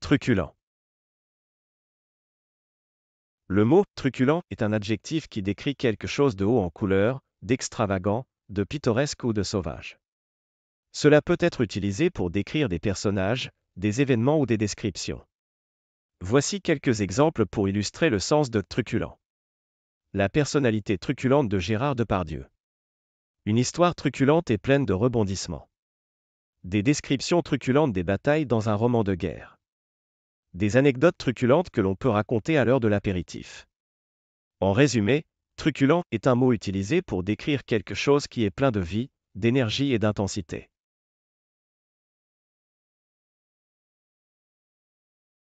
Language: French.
Truculent. Le mot truculent est un adjectif qui décrit quelque chose de haut en couleur, d'extravagant, de pittoresque ou de sauvage. Cela peut être utilisé pour décrire des personnages, des événements ou des descriptions. Voici quelques exemples pour illustrer le sens de truculent. La personnalité truculente de Gérard Depardieu. Une histoire truculente et pleine de rebondissements. Des descriptions truculentes des batailles dans un roman de guerre des anecdotes truculentes que l'on peut raconter à l'heure de l'apéritif. En résumé, truculent est un mot utilisé pour décrire quelque chose qui est plein de vie, d'énergie et d'intensité.